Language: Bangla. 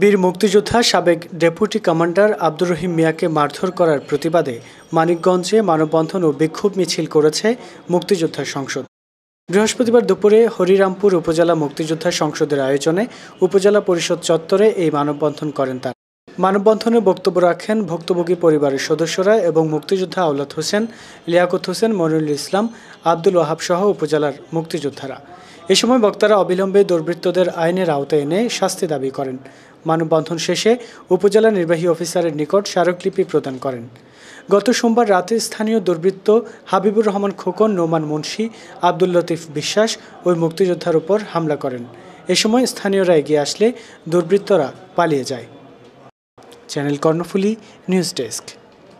বীর মুক্তিযোদ্ধা সাবেক ডেপুটি কমান্ডার আব্দুর রহিম মিয়াকে মারধর করার প্রতিবাদে মানিকগঞ্জে মানববন্ধন ও বিক্ষোভ মিছিল করেছে মুক্তিযোদ্ধা সংসদ বৃহস্পতিবার দুপুরে হরিরামপুর উপজেলা মুক্তিযোদ্ধা সংসদের আয়োজনে উপজেলা পরিষদ চত্বরে এই মানববন্ধন করেন তারা মানববন্ধনে বক্তব্য রাখেন ভুক্তভোগী পরিবারের সদস্যরা এবং মুক্তিযোদ্ধা আওলাদ হোসেন লিয়াকত হোসেন মনিরুল ইসলাম আব্দুল ওহাবসহ সহ উপজেলার মুক্তিযোদ্ধারা এ সময় বক্তারা অবিলম্বে দুর্বৃত্তদের আইনের আওতায় এনে শাস্তি দাবি করেন মানববন্ধন শেষে উপজেলা নির্বাহী অফিসারের নিকট স্মারকলিপি প্রদান করেন গত সোমবার রাতে স্থানীয় দুর্বৃত্ত হাবিবুর রহমান খোকন নোমান মুন্সি আব্দুল লতিফ বিশ্বাস ওই মুক্তিযোদ্ধার উপর হামলা করেন এ সময় স্থানীয়রা এগিয়ে আসলে দুর্বৃত্তরা পালিয়ে যায় চ্যানেল কর্ণফুলি নিউজ ডেস্ক